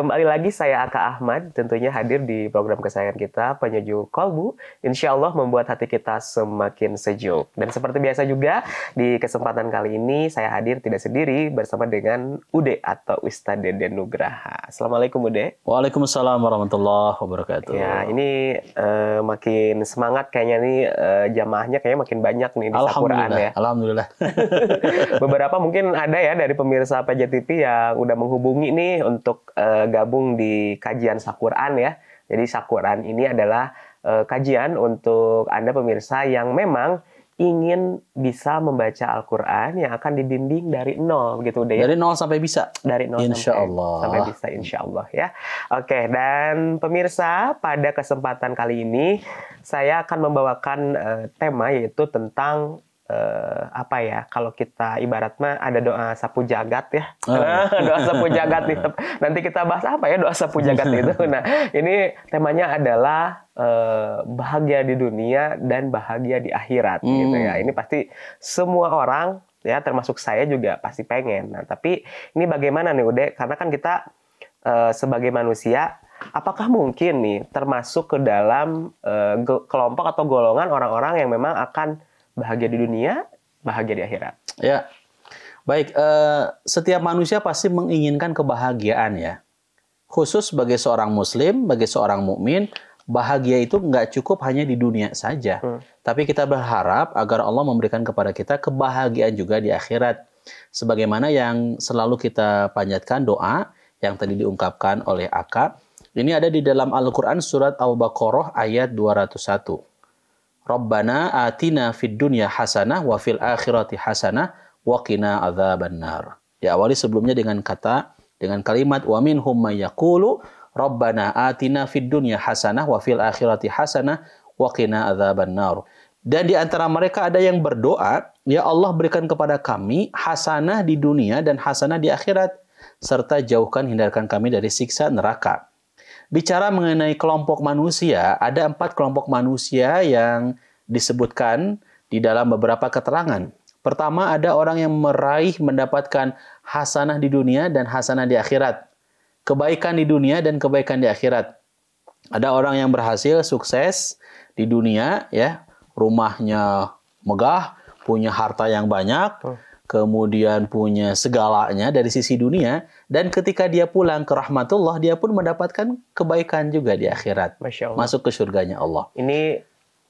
Kembali lagi saya Aka Ahmad, tentunya hadir di program kesayangan kita, Penyejuk Kolbu. Insya Allah membuat hati kita semakin sejuk. Dan seperti biasa juga, di kesempatan kali ini saya hadir tidak sendiri bersama dengan Ude atau Ustadz Dede Nugraha. Assalamualaikum Ude. Waalaikumsalam warahmatullahi wabarakatuh. Ya, ini uh, makin semangat kayaknya nih uh, jamaahnya kayaknya makin banyak nih di Alhamdulillah. ya. Alhamdulillah. Beberapa mungkin ada ya dari pemirsa PJTV yang udah menghubungi nih untuk uh, gabung di kajian Sakuran ya. Jadi Sakuran ini adalah e, kajian untuk Anda pemirsa yang memang ingin bisa membaca Al-Quran yang akan dibimbing dari nol gitu deh. Ya. Dari nol sampai bisa. Dari nol insya sampai, Allah. sampai bisa insya Allah ya. Oke dan pemirsa pada kesempatan kali ini saya akan membawakan uh, tema yaitu tentang uh, apa ya kalau kita ibarat ada doa sapu jagat ya oh. Iya. doa sapu jagat nih nanti kita bahas apa ya doa sapu jagat itu nah ini temanya adalah eh, bahagia di dunia dan bahagia di akhirat hmm. gitu ya ini pasti semua orang ya termasuk saya juga pasti pengen nah tapi ini bagaimana nih Ude karena kan kita uh, sebagai manusia apakah mungkin nih termasuk ke dalam uh, kelompok atau golongan orang-orang yang memang akan bahagia di dunia, bahagia di akhirat. Ya. Baik, Uh, setiap manusia pasti menginginkan kebahagiaan ya. Khusus bagi seorang muslim, bagi seorang mukmin, bahagia itu nggak cukup hanya di dunia saja. Hmm. Tapi kita berharap agar Allah memberikan kepada kita kebahagiaan juga di akhirat. Sebagaimana yang selalu kita panjatkan doa yang tadi diungkapkan oleh Aka. Ini ada di dalam Al-Quran surat Al-Baqarah ayat 201. Rabbana atina fid dunya hasanah wa fil akhirati hasanah wa qina adzabannar. Diawali sebelumnya dengan kata dengan kalimat wa minhum may yaqulu Rabbana atina fid dunya hasanah wa fil akhirati hasanah wa qina adzabannar. Dan di antara mereka ada yang berdoa, ya Allah berikan kepada kami hasanah di dunia dan hasanah di akhirat serta jauhkan hindarkan kami dari siksa neraka bicara mengenai kelompok manusia, ada empat kelompok manusia yang disebutkan di dalam beberapa keterangan. Pertama, ada orang yang meraih mendapatkan hasanah di dunia dan hasanah di akhirat. Kebaikan di dunia dan kebaikan di akhirat. Ada orang yang berhasil sukses di dunia, ya rumahnya megah, punya harta yang banyak, kemudian punya segalanya dari sisi dunia dan ketika dia pulang ke rahmatullah dia pun mendapatkan kebaikan juga di akhirat Masya Allah. masuk ke surganya Allah ini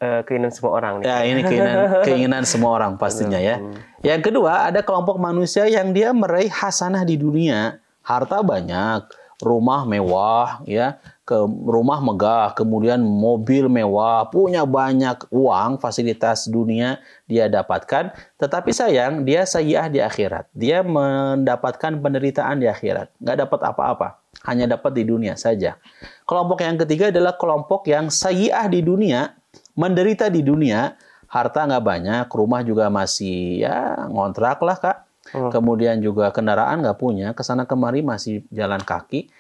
eh, keinginan semua orang nih. ya ini keinginan keinginan semua orang pastinya ya yang kedua ada kelompok manusia yang dia meraih hasanah di dunia harta banyak rumah mewah ya ke rumah megah, kemudian mobil mewah, punya banyak uang, fasilitas dunia dia dapatkan. Tetapi sayang, dia sayiah di akhirat. Dia mendapatkan penderitaan di akhirat. Nggak dapat apa-apa. Hanya dapat di dunia saja. Kelompok yang ketiga adalah kelompok yang sayiah di dunia, menderita di dunia, harta nggak banyak, rumah juga masih ya ngontrak lah kak. Hmm. Kemudian juga kendaraan nggak punya, kesana kemari masih jalan kaki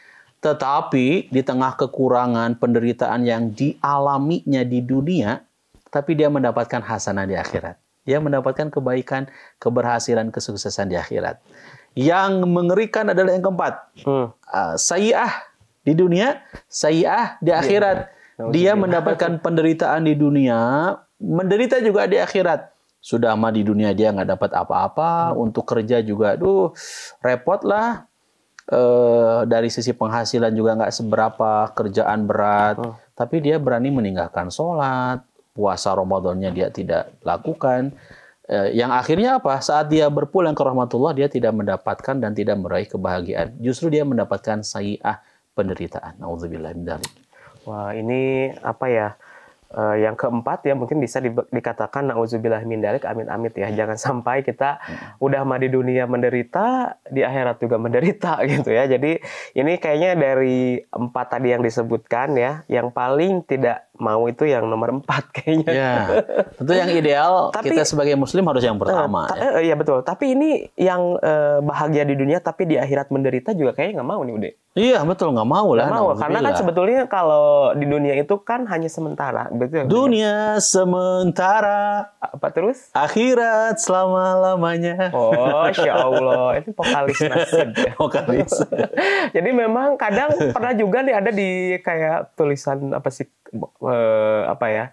tetapi di tengah kekurangan penderitaan yang dialaminya di dunia, tapi dia mendapatkan hasanah di akhirat. Dia mendapatkan kebaikan, keberhasilan, kesuksesan di akhirat. Yang mengerikan adalah yang keempat. Hmm. Uh, sayiah di dunia, sayiah di iya, akhirat. Iya. Dia mendapatkan penderitaan di dunia, menderita juga di akhirat sudah mah di dunia dia nggak dapat apa-apa hmm. untuk kerja juga aduh repot lah uh, dari sisi penghasilan juga nggak seberapa kerjaan berat, oh. tapi dia berani meninggalkan sholat, puasa Ramadannya dia tidak lakukan. Uh, yang akhirnya apa? Saat dia berpulang ke rahmatullah, dia tidak mendapatkan dan tidak meraih kebahagiaan. Justru dia mendapatkan sayi'ah penderitaan. Wah, ini apa ya? Uh, yang keempat ya mungkin bisa di, dikatakan nauzubillah min dalik amin amit ya. Iya. Jangan sampai kita udah mah dunia menderita, di akhirat juga menderita gitu ya. Jadi ini kayaknya dari empat tadi yang disebutkan ya, yang paling tidak mau itu yang nomor empat kayaknya. Ya, tentu yang ideal tapi, kita sebagai muslim harus yang eh, pertama. Uh, ya. Eh, iya betul. Tapi ini yang uh, bahagia di dunia tapi di akhirat menderita juga kayaknya nggak mau nih Ude. Iya betul nggak mau lah. Gak mau karena kan sebetulnya kalau di dunia itu kan hanya sementara. Betul. Dunia ya? sementara. Apa terus? Akhirat selama lamanya. Oh, insya Allah itu vokalis nasib. Ya. vokalis. Jadi memang kadang pernah juga nih ada di kayak tulisan apa sih uh, apa ya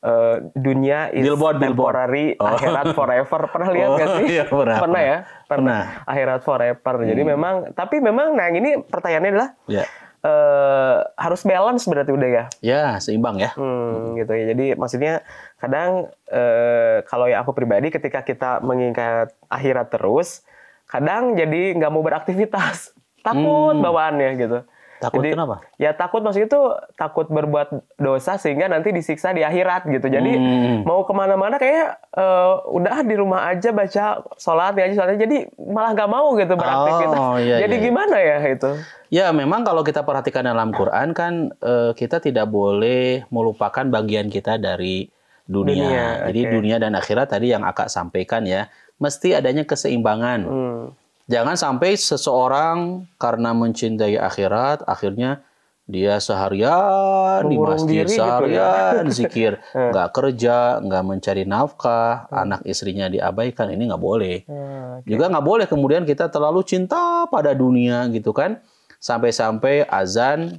Uh, dunia is billboard, temporary, billboard. Oh. akhirat forever. Pernah oh, lihat oh, gak sih? Iya, pernah, pernah ya, pernah. pernah. Akhirat forever. Hmm. Jadi memang, tapi memang, nah ini pertanyaannya adalah yeah. Ya. uh, harus balance berarti udah ya? Ya, seimbang ya. Hmm, gitu ya. Jadi maksudnya kadang uh, kalau ya aku pribadi, ketika kita mengingat akhirat terus, kadang jadi nggak mau beraktivitas, takut hmm. bawaannya gitu. Takut Jadi, kenapa? Ya takut maksudnya itu takut berbuat dosa sehingga nanti disiksa di akhirat gitu. Jadi hmm. mau kemana-mana kayak uh, eh, udah di rumah aja baca sholat ya aja sholatnya. Jadi malah gak mau gitu beraktivitas. Oh, iya, Jadi iya. iya. gimana ya itu? Ya memang kalau kita perhatikan dalam Quran kan uh, kita tidak boleh melupakan bagian kita dari dunia. dunia Jadi okay. dunia dan akhirat tadi yang akak sampaikan ya. Mesti adanya keseimbangan. Hmm Jangan sampai seseorang karena mencintai akhirat, akhirnya dia seharian di masjid, diri seharian gitu ya. zikir, eh. nggak kerja, nggak mencari nafkah, hmm. anak istrinya diabaikan, ini nggak boleh. Hmm, eh, okay. Juga nggak boleh kemudian kita terlalu cinta pada dunia gitu kan, sampai-sampai azan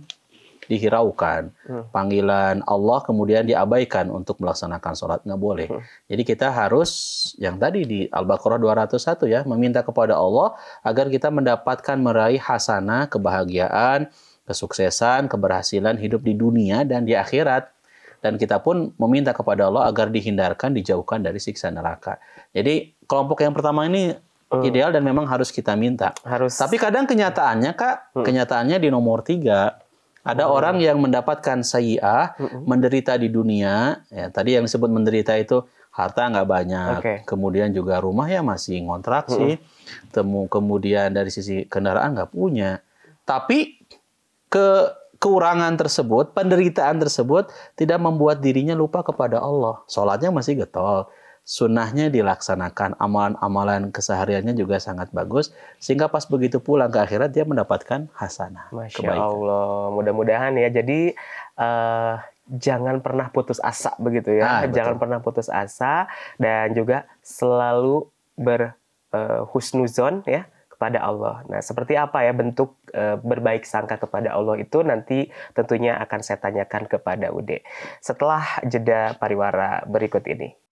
dihiraukan. Hmm. Panggilan Allah kemudian diabaikan untuk melaksanakan sholat nggak boleh. Hmm. Jadi kita harus yang tadi di Al-Baqarah 201 ya meminta kepada Allah agar kita mendapatkan meraih hasanah, kebahagiaan, kesuksesan, keberhasilan hidup di dunia dan di akhirat dan kita pun meminta kepada Allah agar dihindarkan, dijauhkan dari siksa neraka. Jadi kelompok yang pertama ini hmm. ideal dan memang harus kita minta. Harus. Tapi kadang kenyataannya kak, hmm. kenyataannya di nomor tiga. Ada hmm. orang yang mendapatkan sayiah, hmm. menderita di dunia. Ya, tadi yang disebut menderita itu harta nggak banyak. Okay. Kemudian juga rumah ya masih kontraksi. Hmm. Temu kemudian dari sisi kendaraan nggak punya. Tapi ke kekurangan tersebut, penderitaan tersebut tidak membuat dirinya lupa kepada Allah. Sholatnya masih getol, sunnahnya dilaksanakan, amalan-amalan kesehariannya juga sangat bagus, sehingga pas begitu pulang ke akhirat dia mendapatkan hasanah. Masya kebaikan. Allah, mudah-mudahan ya. Jadi uh, jangan pernah putus asa begitu ya, ah, jangan betul. pernah putus asa dan juga selalu berhusnuzon eh, uh, ya kepada Allah. Nah, seperti apa ya bentuk e, berbaik sangka kepada Allah itu nanti tentunya akan saya tanyakan kepada Ude setelah jeda pariwara berikut ini.